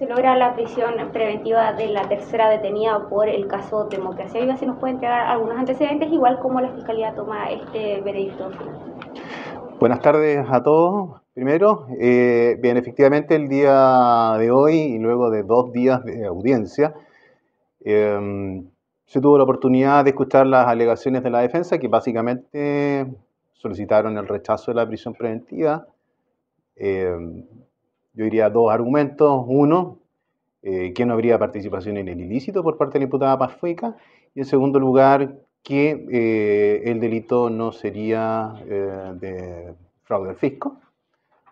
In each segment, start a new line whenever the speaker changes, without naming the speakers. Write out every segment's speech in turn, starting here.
se logra la prisión preventiva de la tercera detenida por el caso Democracia Viva. Si nos puede entregar algunos antecedentes, igual como la Fiscalía toma este veredicto
Buenas tardes a todos. Primero, eh, bien, efectivamente el día de hoy y luego de dos días de audiencia, em, se tuvo la oportunidad de escuchar las alegaciones de la defensa que básicamente solicitaron el rechazo de la prisión preventiva. Em, yo diría dos argumentos. Uno, eh, que no habría participación en el ilícito por parte de la imputada pazfuica Y en segundo lugar, que eh, el delito no sería eh, de fraude al fisco.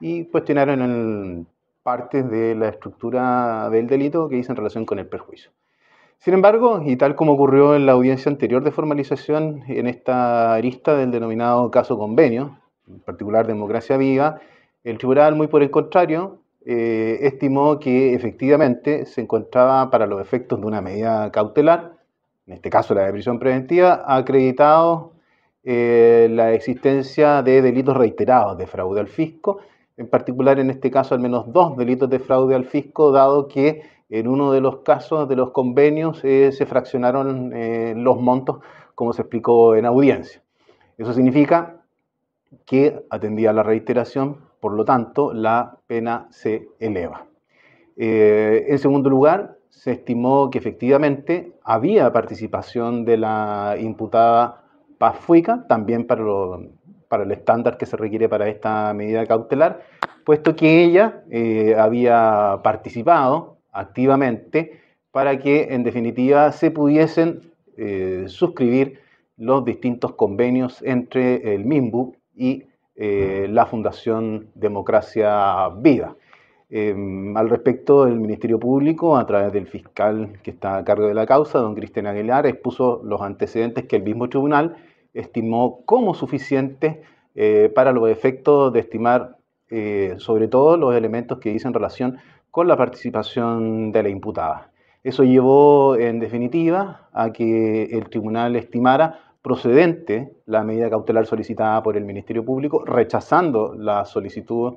Y cuestionaron en partes de la estructura del delito que hizo en relación con el perjuicio. Sin embargo, y tal como ocurrió en la audiencia anterior de formalización, en esta arista del denominado caso convenio, en particular democracia viva, el tribunal, muy por el contrario, eh, estimó que efectivamente se encontraba para los efectos de una medida cautelar, en este caso la de prisión preventiva, acreditado eh, la existencia de delitos reiterados de fraude al fisco, en particular en este caso al menos dos delitos de fraude al fisco, dado que en uno de los casos de los convenios eh, se fraccionaron los montos, como se explicó en audiencia. Eso significa que, atendía a la reiteración, por lo tanto, la pena se eleva. Eh, en segundo lugar, se estimó que efectivamente había participación de la imputada Paz Fuica, también para, para el estándar que se requiere para esta medida cautelar, puesto que ella eh, había participado activamente para que en definitiva se pudiesen eh, suscribir los distintos convenios entre el MIMBU y eh, la Fundación Democracia Vida em, al respecto, el Ministerio Público, a través del fiscal que está a cargo de la causa, don Cristian Aguilar, expuso los antecedentes que el mismo tribunal estimó como suficientes eh, para los efectos de estimar eh, sobre todo los elementos que dicen relación con la participación de la imputada. Eso llevó, en definitiva, a que el tribunal estimara procedente la medida cautelar solicitada por el Ministerio Público, rechazando la solicitud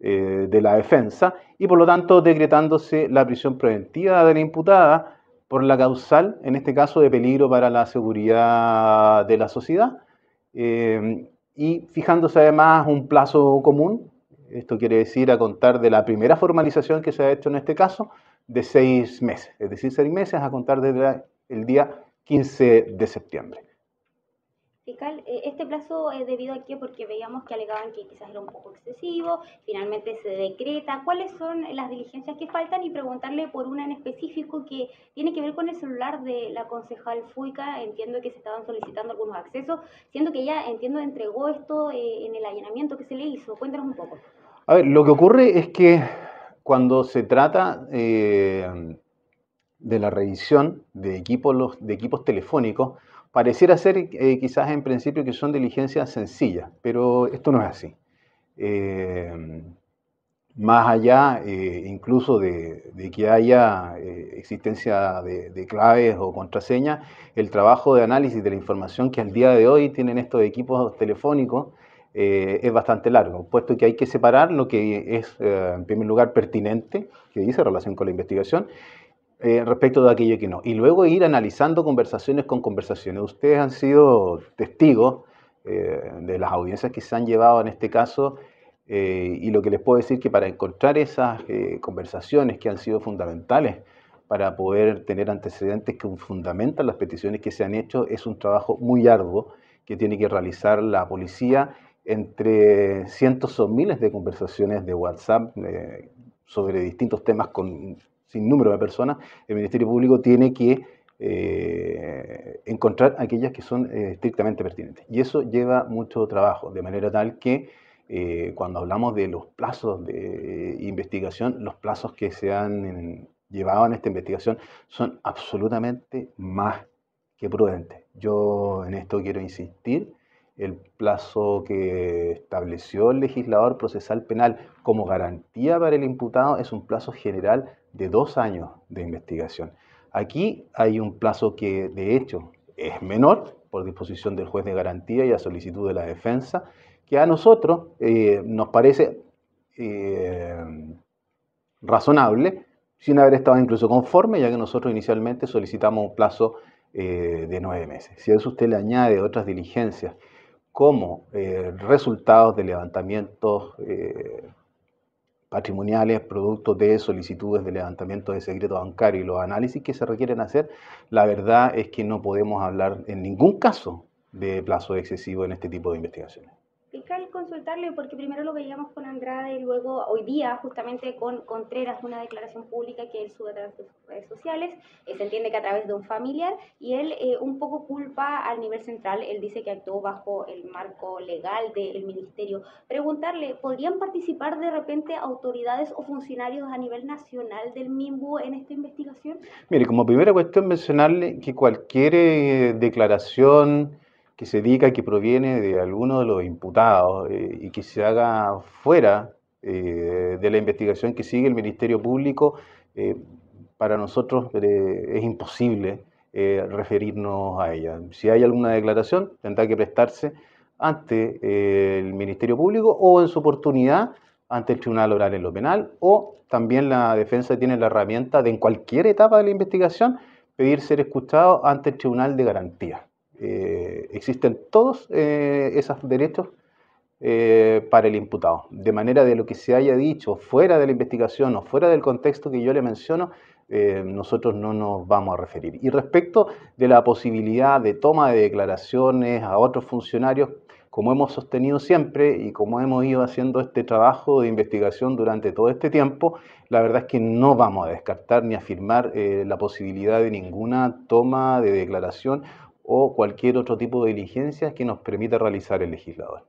eh, de la defensa y por lo tanto decretándose la prisión preventiva de la imputada por la causal, en este caso, de peligro para la seguridad de la sociedad. Eh, y fijándose además un plazo común, esto quiere decir a contar de la primera formalización que se ha hecho en este caso, de seis meses, es decir, seis meses a contar desde el día 15 de septiembre
fiscal eh, este plazo es eh, debido a qué? porque veíamos que alegaban que quizás era un poco excesivo, finalmente se decreta cuáles son las diligencias que faltan y preguntarle por una en específico que tiene que ver con el celular de la concejal Fuica, entiendo que se estaban solicitando algunos accesos, siendo que ella entiendo entregó esto eh, en el allanamiento que se le hizo, cuéntanos un poco.
A ver, lo que ocurre es que cuando se trata de la revisión de equipos, de equipos telefónicos, Pareciera ser eh, quizás en principio que son diligencias sencillas, pero esto no es así. Eh, más allá eh, incluso de, que haya existencia de, claves o contraseñas, el trabajo de análisis de la información que al día de hoy tienen estos equipos telefónicos es bastante largo, puesto que hay que separar lo que es, en primer lugar, pertinente, que dice relación con la investigación, eh, respecto de aquello que no. Y luego ir analizando conversaciones con conversaciones. Ustedes han sido testigos eh, de las audiencias que se han llevado en este caso eh, y lo que les puedo decir que para encontrar esas conversaciones que han sido fundamentales para poder tener antecedentes que fundamentan las peticiones que se han hecho es un trabajo muy arduo que tiene que realizar la policía entre cientos o miles de conversaciones de WhatsApp sobre distintos temas con sin número de personas, el Ministerio Público tiene que eh, encontrar aquellas que son eh, estrictamente pertinentes. Y eso lleva mucho trabajo, de manera tal que eh, cuando hablamos de los plazos de investigación, los plazos que se han llevado en esta investigación son absolutamente más que prudentes. Yo en esto quiero insistir el plazo que estableció el legislador procesal penal como garantía para el imputado es un plazo general de dos años de investigación. Aquí hay un plazo que de hecho es menor por disposición del juez de garantía y a solicitud de la defensa, que a nosotros eh, nos parece eh, razonable, sin haber estado incluso conforme, ya que nosotros inicialmente solicitamos un plazo eh, de nueve meses. Si a eso usted le añade otras diligencias, como eh, resultados de levantamientos eh, patrimoniales, producto de solicitudes de levantamiento de secreto bancario y los análisis que se requieren hacer, la verdad es que no podemos hablar en ningún caso de plazo excesivo en este tipo de investigaciones
consultarle, porque primero lo veíamos con Andrade y luego hoy día justamente con Contreras, una declaración pública que él sube a través de sus redes sociales, eh, se entiende que a través de un familiar, y él eh, un poco culpa al nivel central, él dice que actuó bajo el marco legal del ministerio. Preguntarle, ¿podrían participar de repente autoridades o funcionarios a nivel nacional del MIMBU en esta investigación?
Mire, como primera cuestión mencionarle que cualquier eh, declaración que se diga que proviene de alguno de los imputados eh, y que se haga fuera eh, de la investigación que sigue el Ministerio Público, eh, para nosotros es imposible referirnos a ella. Si hay alguna declaración, tendrá que prestarse ante el Ministerio Público o en su oportunidad ante el Tribunal Oral en lo Penal o también la defensa tiene la herramienta de en cualquier etapa de la investigación pedir ser escuchado ante el Tribunal de Garantía. Eh, existen todos eh, esos derechos eh, para el imputado. De manera de lo que se haya dicho fuera de la investigación o fuera del contexto que yo le menciono, nosotros no nos vamos a referir. Y respecto de la posibilidad de toma de declaraciones a otros funcionarios, como hemos sostenido siempre y como hemos ido haciendo este trabajo de investigación durante todo este tiempo, la verdad es que no vamos a descartar ni afirmar la posibilidad de ninguna toma de declaración o cualquier otro tipo de diligencias que nos permita realizar el legislador.